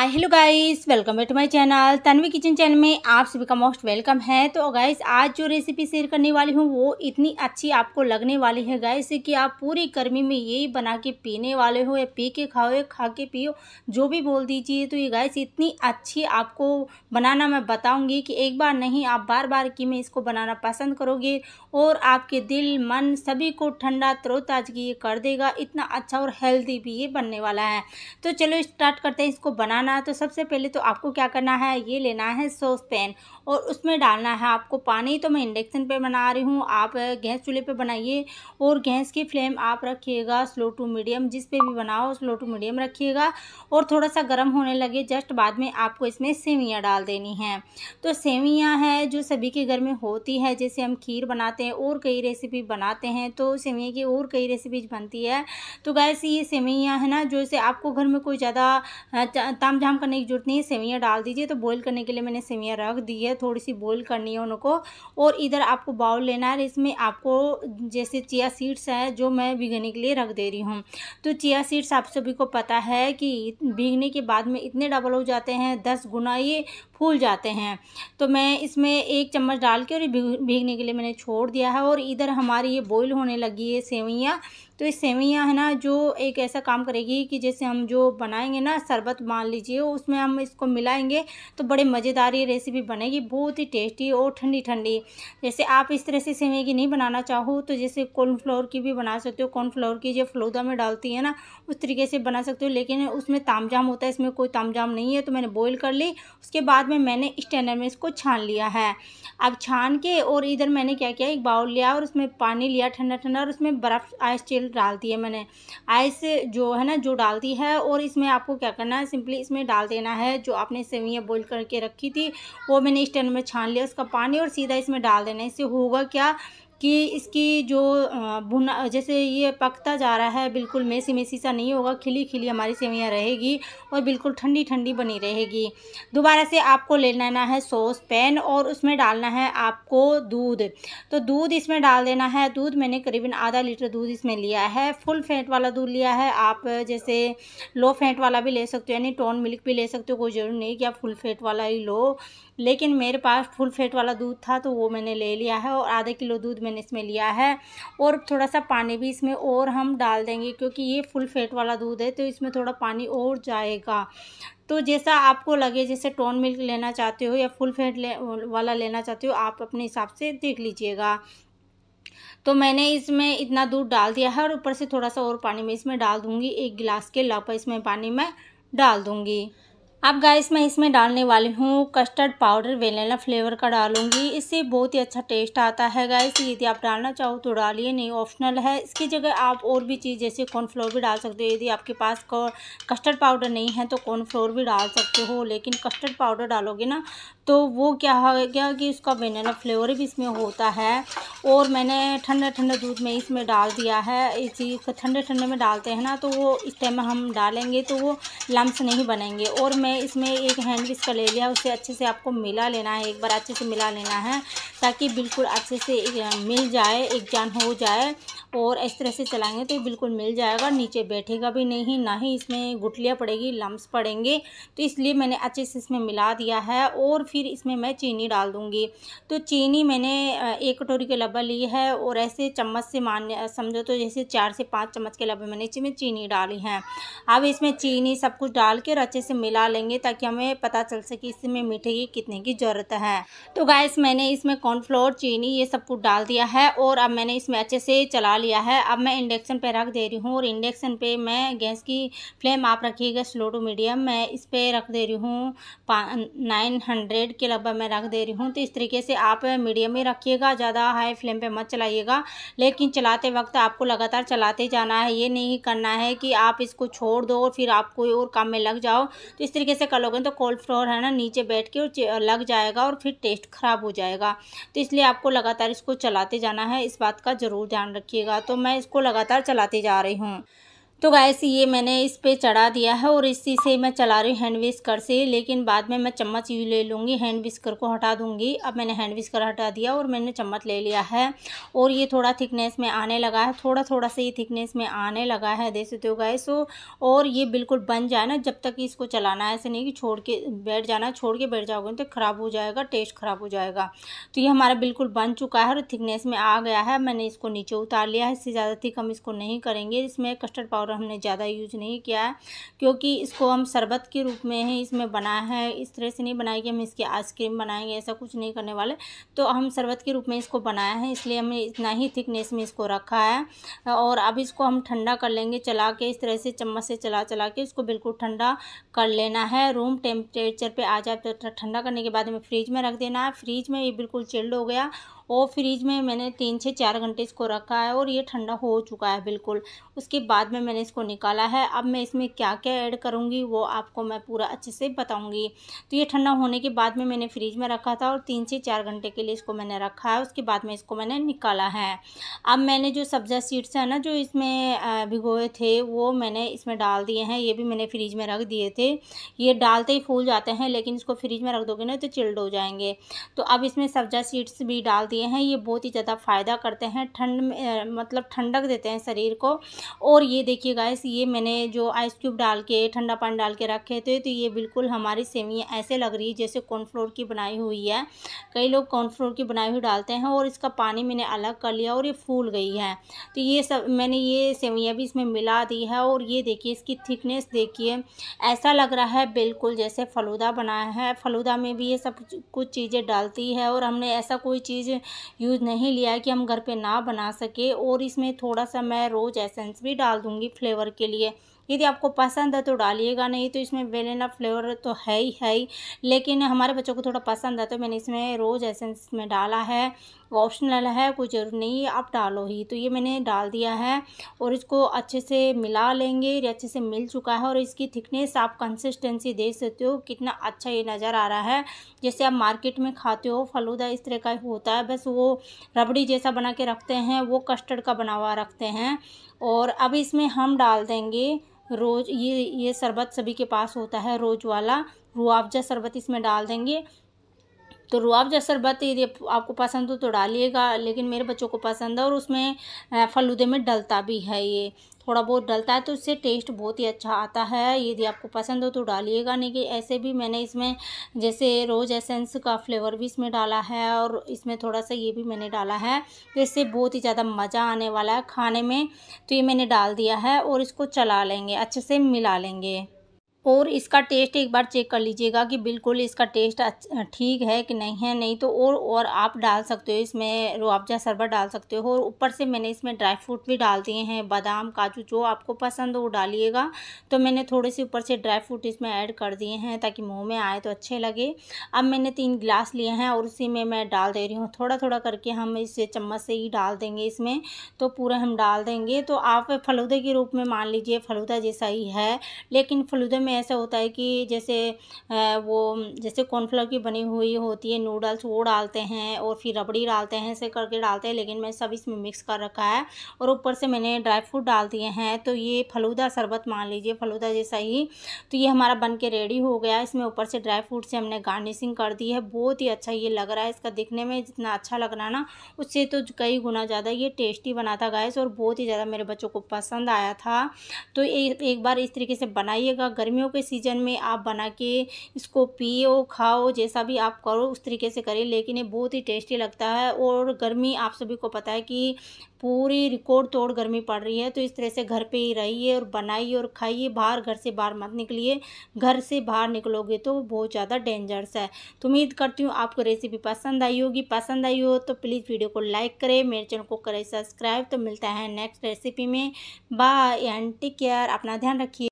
hi hello guys welcome back to my channel Tanvi kitchen channel में आप सभी का मोस्ट वेलकम है तो गाइस आज जो रेसिपी शेयर करने वाली हूँ वो इतनी अच्छी आपको लगने वाली है गाइस कि आप पूरी गर्मी में यही बना के पीने वाले हो या पी के खाओ या खा के पियो जो भी बोल दीजिए तो ये गाइस इतनी अच्छी आपको बनाना मैं बताऊँगी कि एक बार नहीं आप बार बार की मैं इसको बनाना पसंद करोगे और आपके दिल मन सभी को ठंडा तरोताजगी ये कर देगा इतना अच्छा और हेल्दी भी ये बनने वाला है तो चलो स्टार्ट करते हैं इसको बनाना बनाना है तो सबसे पहले तो आपको क्या करना है ये लेना है सॉस पैन और उसमें डालना है आपको पानी तो मैं इंडक्शन पे बना रही हूँ आप गैस चूल्हे पे बनाइए और गैस की फ्लेम आप रखिएगा स्लो टू मीडियम जिस पे भी बनाओ स्लो टू मीडियम रखिएगा और थोड़ा सा गर्म होने लगे जस्ट बाद में आपको इसमें सेवियाँ डाल देनी हैं तो सेवियाँ हैं जो सभी के घर में होती है जैसे हम खीर बनाते हैं और कई रेसिपी बनाते हैं तो सेवियाँ की और कई रेसिपीज बनती है तो गैस ये सेवियाँ है ना जो इसे आपको घर में कोई ज़्यादा ताम झाम करने की जरूरत नहीं है सेवियाँ डाल दीजिए तो बॉयल करने के लिए मैंने सेवियाँ रख दी है थोड़ी सी बॉईल करनी है उनको और इधर आपको बाउल लेना है इसमें आपको जैसे चिया सीड्स है जो मैं भिगने के लिए रख दे रही हूँ तो चिया सीड्स आप सभी को पता है कि भीगने के बाद में इतने डबल हो जाते हैं दस गुना ये फूल जाते हैं तो मैं इसमें एक चम्मच डाल के और भीगने के लिए मैंने छोड़ दिया है और इधर हमारी ये बॉयल होने लगी है सेवैयाँ तो ये सेवैयाँ है ना जो एक ऐसा काम करेगी कि जैसे हम जो बनाएंगे ना शरबत मान लीजिए उसमें हम इसको मिलाएंगे तो बड़े मज़ेदार ये रेसिपी बनेगी बहुत ही टेस्टी और ठंडी ठंडी जैसे आप इस तरह से सेवैया की नहीं बनाना चाहो तो जैसे कॉर्नफ्लोर की भी बना सकते हो कॉर्नफ्लोर की जो फलूदा में डालती है ना उस तरीके से बना सकते हो लेकिन उसमें तामझाम होता है इसमें कोई तामझाम नहीं है तो मैंने बॉयल कर ली उसके बाद में मैंने स्टैंडर में इसको छान लिया है अब छान के और इधर मैंने क्या किया एक बाउल लिया और उसमें पानी लिया ठंडा ठंडा और उसमें बर्फ़ आइस चिल डालती है मैंने आइस जो है ना जो डालती है और इसमें आपको क्या करना है सिंपली इसमें डाल देना है जो आपने सेवियाँ बॉइल करके रखी थी वो मैंने स्टैंड में छान लिया उसका पानी और सीधा इसमें डाल देना इससे होगा क्या कि इसकी जो भुना जैसे ये पकता जा रहा है बिल्कुल मेसी मेसी सा नहीं होगा खिली खिली हमारी सेवियाँ रहेगी और बिल्कुल ठंडी ठंडी बनी रहेगी दोबारा से आपको ले लेना है सॉस पैन और उसमें डालना है आपको दूध तो दूध इसमें डाल देना है दूध मैंने करीबन आधा लीटर दूध इसमें लिया है फुल फैट वाला दूध लिया है आप जैसे लो फैट वाला भी ले सकते हो यानी टोन मिल्क भी ले सकते हो कोई ज़रूरी नहीं कि आप फुल फैट वाला ही लो लेकिन मेरे पास फुल फेट वाला दूध था तो वो मैंने ले लिया है और आधा किलो दूध मैंने इसमें लिया है और थोड़ा सा पानी भी इसमें और हम डाल देंगे क्योंकि ये फुल फेट वाला दूध है तो इसमें थोड़ा पानी और जाएगा तो जैसा आपको लगे जैसे टोन मिल्क लेना चाहते हो या फुल फेट ले, वाला लेना चाहते हो आप अपने हिसाब से देख लीजिएगा तो मैंने इसमें इतना दूध डाल दिया है और ऊपर से थोड़ा सा और पानी मैं इसमें डाल दूँगी एक गिलास के लापा इसमें पानी मैं डाल दूँगी अब गाइस मैं इसमें डालने वाली हूँ कस्टर्ड पाउडर वेनेला फ्लेवर का डालूंगी इससे बहुत ही अच्छा टेस्ट आता है गाइस यदि आप डालना चाहो तो डालिए नहीं ऑप्शनल है इसकी जगह आप और भी चीज़ जैसे कॉर्नफ्लोर भी डाल सकते हो यदि आपके पास कस्टर्ड पाउडर नहीं है तो कॉर्नफ्लोर भी डाल सकते हो लेकिन कस्टर्ड पाउडर डालोगे ना तो वो क्या हो गया कि उसका वेनेला फ्लेवर भी इसमें होता है और मैंने ठंडे ठंडे दूध में इसमें डाल दिया है इसी ठंडे ठंडे में डालते हैं ना तो वो इस टाइम हम डालेंगे तो वो लम्स नहीं बनेंगे और मैं इसमें एक हैंड का ले लिया उसे अच्छे से आपको मिला लेना है एक बार अच्छे से मिला लेना है ताकि बिल्कुल अच्छे से मिल जाए एक जान हो जाए और इस तरह से चलाएंगे तो बिल्कुल मिल जाएगा नीचे बैठेगा भी नहीं ना ही इसमें गुटलियाँ पड़ेगी लम्स पड़ेंगे तो इसलिए मैंने अच्छे से इसमें मिला दिया है और फिर फिर इसमें मैं चीनी डाल दूँगी तो चीनी मैंने एक कटोरी के लब्बा ली है और ऐसे चम्मच से मान समझो तो जैसे चार से पाँच चम्मच के लब्बे मैंने इसमें चीनी डाली है अब इसमें चीनी सब कुछ डाल के और अच्छे से मिला लेंगे ताकि हमें पता चल सके इसमें मीठे की कितने की ज़रूरत है तो गैस मैंने इसमें कॉर्नफ्लोर चीनी ये सब कुछ डाल दिया है और अब मैंने इसमें अच्छे से चला लिया है अब मैं इंडक्शन पर रख दे रही हूँ और इंडक्शन पे मैं गैस की फ्लेम आप रखिएगा स्लो टू मीडियम मैं इस पर रख दे रही हूँ नाइन हंड्रेड रेड के लगभग मैं रख दे रही हूँ तो इस तरीके से आप मीडियम ही रखिएगा ज़्यादा हाई फ्लेम पर मत चलाइएगा लेकिन चलाते वक्त आपको लगातार चलाते जाना है ये नहीं करना है कि आप इसको छोड़ दो और फिर आप कोई और काम में लग जाओ तो इस तरीके से कर लोगे तो फ्लोर है ना नीचे बैठ के और लग जाएगा और फिर टेस्ट ख़राब हो जाएगा तो इसलिए आपको लगातार इसको चलाते जाना है इस बात का ज़रूर ध्यान रखिएगा तो मैं इसको लगातार चलाते जा रही हूँ तो गैस ये मैंने इस पर चढ़ा दिया है और इसी से मैं चला रही हूँ हैंड विस्कर से लेकिन बाद में मैं चम्मच यू ले लूँगी हैंड विस्कर को हटा दूँगी अब मैंने हैंड विस्कर हटा दिया और मैंने चम्मच ले लिया है और ये थोड़ा थिकनेस में आने लगा है थोड़ा थोड़ा सा ये थिकनेस में आने लगा है देख सकते हो गैस और ये बिल्कुल बन जाए ना जब तक इसको चलाना है ऐसे नहीं कि छोड़ के बैठ जाना छोड़ के बैठ जाओगे तो ख़राब हो जाएगा टेस्ट ख़राब हो जाएगा तो ये हमारा बिल्कुल बन चुका है और थिकनेस में आ गया है मैंने इसको नीचे उतार लिया है इससे ज़्यादा थिक हम इसको नहीं करेंगे इसमें कस्टर्ड पाउडर और हमने ज़्यादा यूज नहीं किया है क्योंकि इसको हम शरबत के रूप में ही इसमें बनाया है इस तरह से नहीं बनाए कि हम इसकी आइसक्रीम बनाएंगे ऐसा कुछ नहीं करने वाले तो हम शरबत के रूप में इसको बनाया है इसलिए हमने इतना ही थिकनेस में इसको रखा है और अब इसको हम ठंडा कर लेंगे चला के इस तरह से चम्मच से चला चला के इसको बिल्कुल ठंडा कर लेना है रूम टेम्परेचर पर आ जाए तो ठंडा करने के बाद हमें फ्रिज में रख देना है फ्रिज में ये बिल्कुल चिल्ड हो गया और फ्रिज में मैंने तीन से चार घंटे इसको रखा है और ये ठंडा हो चुका है बिल्कुल उसके बाद में मैंने इसको निकाला है अब मैं इसमें क्या क्या ऐड करूँगी वो आपको मैं पूरा अच्छे से बताऊँगी तो ये ठंडा होने के बाद में मैंने फ्रीज में रखा था और तीन से चार घंटे के लिए इसको मैंने रखा है उसके बाद में इसको मैंने निकाला है अब मैंने जो सब्जा सीड्स हैं ना जो इसमें भिगोए थे वो मैंने इसमें डाल दिए हैं ये भी मैंने फ्रिज में रख दिए थे ये डालते ही फूल जाते हैं लेकिन इसको फ्रीज में रख दोगे ना तो चिल्ड हो जाएंगे तो अब इसमें सब्जा सीड्स भी डाल दिए लिए हैं ये बहुत ही ज़्यादा फ़ायदा करते हैं ठंड में मतलब ठंडक देते हैं शरीर को और ये देखिए गाइस ये मैंने जो आइस क्यूब डाल के ठंडा पानी डाल के रखे थे तो ये बिल्कुल हमारी सेवियाँ ऐसे लग रही है जैसे कॉर्नफ्लोर की बनाई हुई है कई लोग कॉर्नफ्लोर की बनाई हुई डालते हैं और इसका पानी मैंने अलग कर लिया और ये फूल गई है तो ये सब मैंने ये सेवियाँ भी इसमें मिला दी है और ये देखिए इसकी थिकनेस देखिए ऐसा लग रहा है बिल्कुल जैसे फलूदा बनाया है फलूदा में भी ये सब कुछ चीज़ें डालती है और हमने ऐसा कोई चीज़ यूज़ नहीं लिया है कि हम घर पे ना बना सके और इसमें थोड़ा सा मैं रोज़ एसेंस भी डाल दूँगी फ्लेवर के लिए यदि आपको पसंद है तो डालिएगा नहीं तो इसमें वेनेला फ्लेवर तो है ही है ही लेकिन हमारे बच्चों को थोड़ा पसंद है तो मैंने इसमें रोज़ एसेंस में डाला है ऑप्शनल है कोई ज़रूर नहीं आप डालो ही तो ये मैंने डाल दिया है और इसको अच्छे से मिला लेंगे ये अच्छे से मिल चुका है और इसकी थिकनेस आप कंसिस्टेंसी देख सकते हो कितना अच्छा ये नज़र आ रहा है जैसे आप मार्केट में खाते हो फलूदा इस तरह का होता है बस वो रबड़ी जैसा बना के रखते हैं वो कस्टर्ड का बना हुआ रखते हैं और अब इसमें हम डाल देंगे रोज़ ये ये शरबत सभी के पास होता है रोज़ वाला रूह अफ़ज़ा शरबत इसमें डाल देंगे तो रुआब जैसा शरबत यदि आपको पसंद हो तो डालिएगा लेकिन मेरे बच्चों को पसंद है और उसमें फलूदे में डलता भी है ये थोड़ा बहुत डलता है तो इससे टेस्ट बहुत ही अच्छा आता है यदि आपको पसंद हो तो डालिएगा नहीं कि ऐसे भी मैंने इसमें जैसे रोज एसेंस का फ्लेवर भी इसमें डाला है और इसमें थोड़ा सा ये भी मैंने डाला है तो इससे बहुत ही ज़्यादा मज़ा आने वाला है खाने में तो ये मैंने डाल दिया है और इसको चला लेंगे अच्छे से मिला लेंगे और इसका टेस्ट एक बार चेक कर लीजिएगा कि बिल्कुल इसका टेस्ट ठीक है कि नहीं है नहीं तो और और आप डाल सकते हो इसमें रुआबजा शरबत डाल सकते हो और ऊपर से मैंने इसमें ड्राई फ्रूट भी डाल दिए हैं बादाम काजू जो आपको पसंद हो वो डालिएगा तो मैंने थोड़े से ऊपर से ड्राई फ्रूट इसमें ऐड कर दिए हैं ताकि मुँह में आए तो अच्छे लगे अब मैंने तीन गिलास लिए हैं और उसी में मैं डाल दे रही हूँ थोड़ा थोड़ा करके हम इस चम्मच से ही डाल देंगे इसमें तो पूरा हम डाल देंगे तो आप फलूदे के रूप में मान लीजिए फलूदा जैसा ही है लेकिन फलूदे में में ऐसा होता है कि जैसे वो जैसे कॉर्नफ्लोर की बनी हुई होती है नूडल्स वो डालते हैं और फिर रबड़ी डालते हैं ऐसे करके डालते हैं लेकिन मैं सब इसमें मिक्स कर रखा है और ऊपर से मैंने ड्राई फ्रूट डाल दिए हैं तो ये फलूदा शरबत मान लीजिए फलूदा जैसा ही तो ये हमारा बन के रेडी हो गया इसमें ऊपर से ड्राई फ्रूट से हमने गार्निशिंग कर दी है बहुत ही अच्छा ये लग रहा है इसका दिखने में जितना अच्छा लग रहा है ना उससे तो कई गुना ज़्यादा ये टेस्टी बना था गैस और बहुत ही ज़्यादा मेरे बच्चों को पसंद आया था तो एक बार इस तरीके से बनाइएगा गर्मी गर्मियों के सीज़न में आप बना के इसको पियो खाओ जैसा भी आप करो उस तरीके से करें लेकिन ये बहुत ही टेस्टी लगता है और गर्मी आप सभी को पता है कि पूरी रिकॉर्ड तोड़ गर्मी पड़ रही है तो इस तरह से घर पे ही रहिए और बनाइए और खाइए बाहर घर से बाहर मत निकलिए घर से बाहर निकलोगे तो बहुत ज़्यादा डेंजरस है तो उम्मीद करती हूँ आपको रेसिपी पसंद आई होगी पसंद आई हो तो प्लीज़ वीडियो को लाइक करें मेरे चैनल को करें सब्सक्राइब तो मिलता है नेक्स्ट रेसिपी में बाय एंड टेक केयर अपना ध्यान रखिए